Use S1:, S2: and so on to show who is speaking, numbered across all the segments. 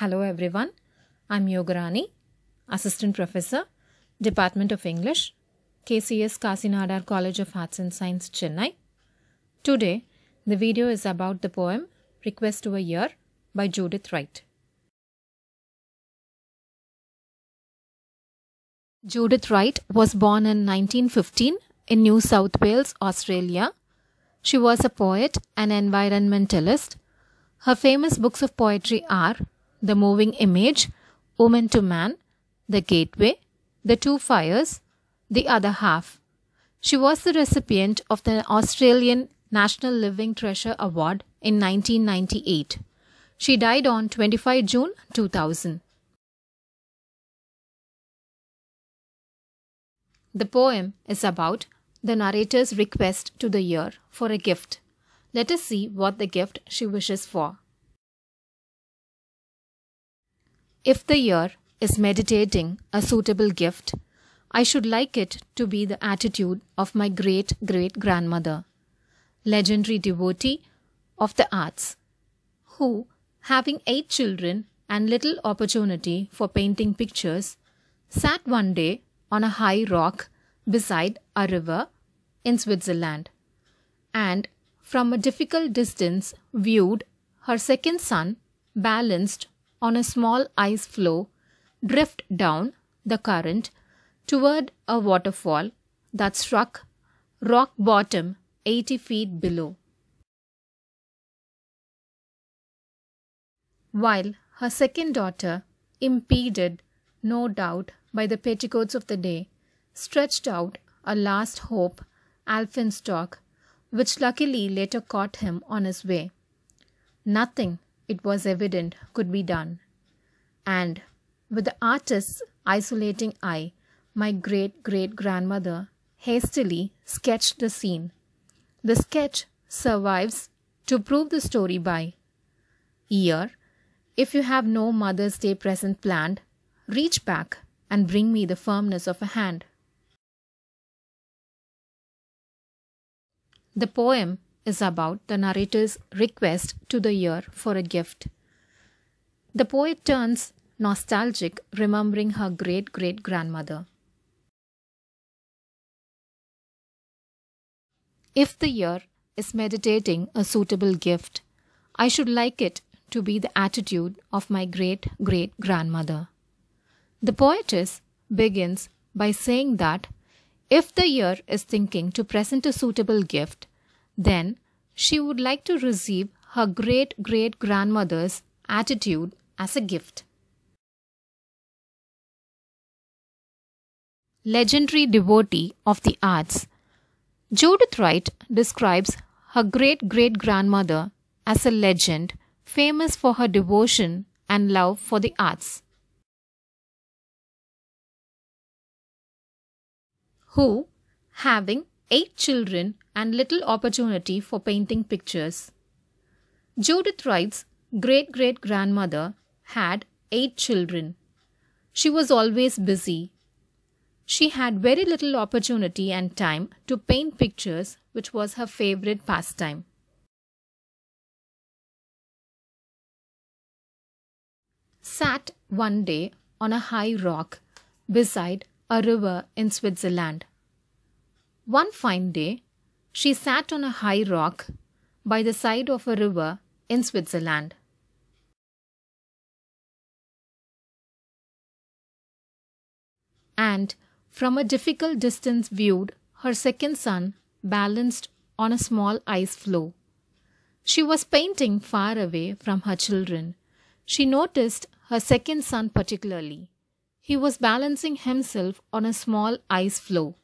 S1: Hello everyone, I'm Yogarani, Assistant Professor, Department of English, KCS Kasinadar College of Arts and Science, Chennai. Today, the video is about the poem Request to a Year by Judith Wright. Judith Wright was born in 1915 in New South Wales, Australia. She was a poet and environmentalist. Her famous books of poetry are the moving image, woman to man, the gateway, the two fires, the other half. She was the recipient of the Australian National Living Treasure Award in 1998. She died on 25
S2: June 2000.
S1: The poem is about the narrator's request to the year for a gift. Let us see what the gift she wishes for. If the year is meditating a suitable gift, I should like it to be the attitude of my great great grandmother, legendary devotee of the arts, who, having eight children and little opportunity for painting pictures, sat one day on a high rock beside a river in Switzerland and from a difficult distance viewed her second son balanced on a small ice floe drift down the current toward a waterfall that struck rock bottom 80 feet
S2: below. While
S1: her second daughter, impeded, no doubt, by the petticoats of the day, stretched out a last hope, alpenstock, which luckily later caught him on his way. Nothing it was evident could be done. And with the artist's isolating eye, my great great grandmother hastily sketched the scene. The sketch survives to prove the story by year. If you have no Mother's Day present planned, reach back and bring me the firmness of a hand.
S2: The poem
S1: is about the narrator's request to the year for a gift. The poet turns nostalgic, remembering her great great grandmother.
S2: If the year is
S1: meditating a suitable gift, I should like it to be the attitude of my great great grandmother. The poetess begins by saying that if the year is thinking to present a suitable gift, then she would like to receive her great great grandmother's attitude
S2: as a gift.
S1: Legendary devotee of the arts, Judith Wright describes her great great grandmother as a legend famous for her devotion
S2: and love for the arts.
S1: Who, having eight children and little opportunity for painting pictures. Judith Wright's great great grandmother had eight children. She was always busy. She had very little opportunity and time to paint pictures, which was her favorite pastime. Sat one day on a high rock beside a river in Switzerland. One fine day, she sat on a high rock by the side of a river in Switzerland.
S2: And from
S1: a difficult distance viewed her second son balanced on a small ice floe. She was painting far away from her children. She noticed her second son particularly. He was balancing himself on a small
S2: ice floe.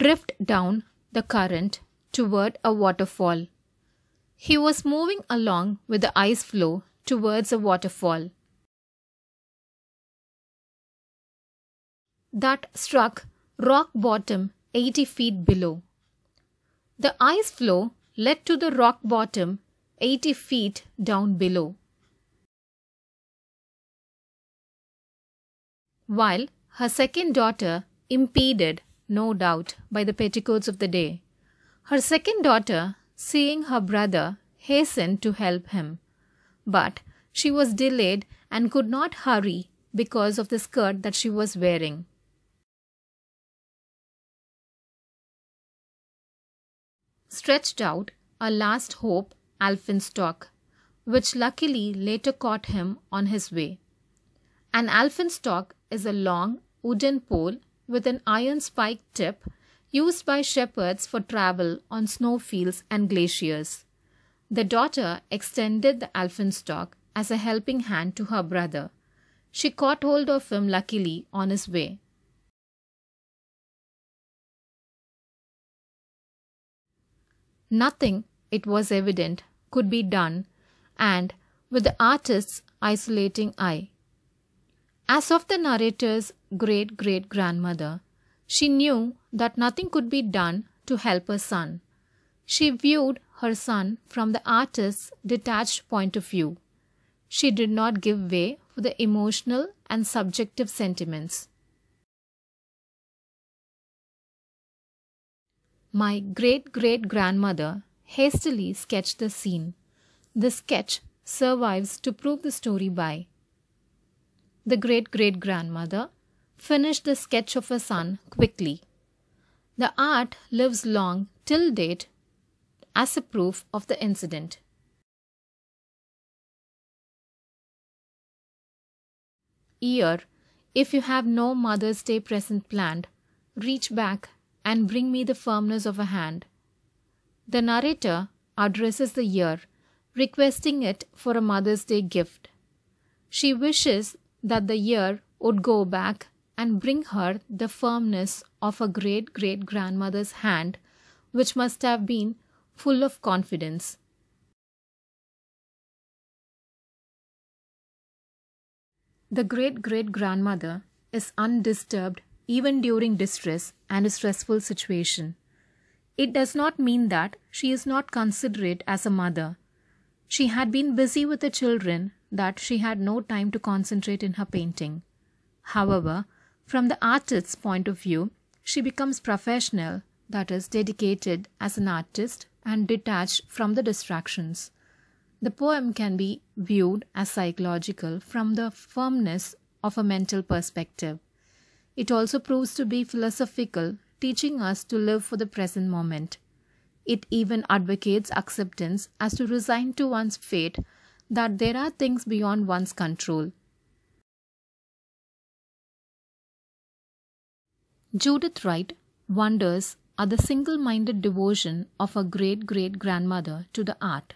S1: drift down the current toward a waterfall. He was moving along with the ice floe towards a waterfall.
S2: That struck rock bottom
S1: 80 feet below. The ice floe led to the rock bottom 80 feet down below. While her second daughter impeded no doubt, by the petticoats of the day. Her second daughter, seeing her brother, hastened to help him. But she was delayed and could not hurry because of the skirt that she was wearing.
S2: Stretched out, a last hope,
S1: alpenstock, which luckily later caught him on his way. An alpenstock is a long wooden pole with an iron spike tip used by shepherds for travel on snowfields and glaciers. The daughter extended the alpenstock as a helping hand to her brother. She caught hold of him luckily on his way.
S2: Nothing, it was evident,
S1: could be done, and with the artist's isolating eye. As of the narrator's great great grandmother, she knew that nothing could be done to help her son. She viewed her son from the artist's detached point of view. She did not give way for the emotional and subjective sentiments. My great great grandmother hastily sketched the scene. The sketch survives to prove the story by the great great grandmother finished the sketch of her son quickly. The art lives long till date as a proof of the
S2: incident.
S1: Year If you have no Mother's Day present planned, reach back and bring me the firmness of a hand. The narrator addresses the year, requesting it for a Mother's Day gift. She wishes that the year would go back and bring her the firmness of a great great grandmother's hand, which must have been full of confidence. The great great grandmother is undisturbed even during distress and a stressful situation. It does not mean that she is not considerate as a mother. She had been busy with the children that she had no time to concentrate in her painting. However, from the artist's point of view, she becomes professional, that is, dedicated as an artist and detached from the distractions. The poem can be viewed as psychological from the firmness of a mental perspective. It also proves to be philosophical, teaching us to live for the present moment. It even advocates acceptance as to resign to one's fate that there are things beyond one's control
S2: Judith Wright
S1: wonders at the single minded devotion of her great great grandmother to the art.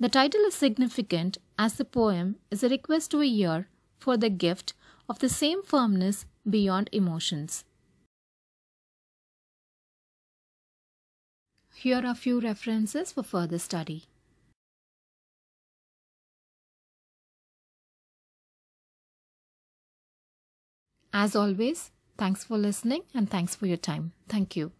S1: The title is significant as the poem is a request to a year for the gift of the same firmness beyond emotions.
S2: Here are a few references for further study. As always, Thanks for listening and thanks for your time. Thank you.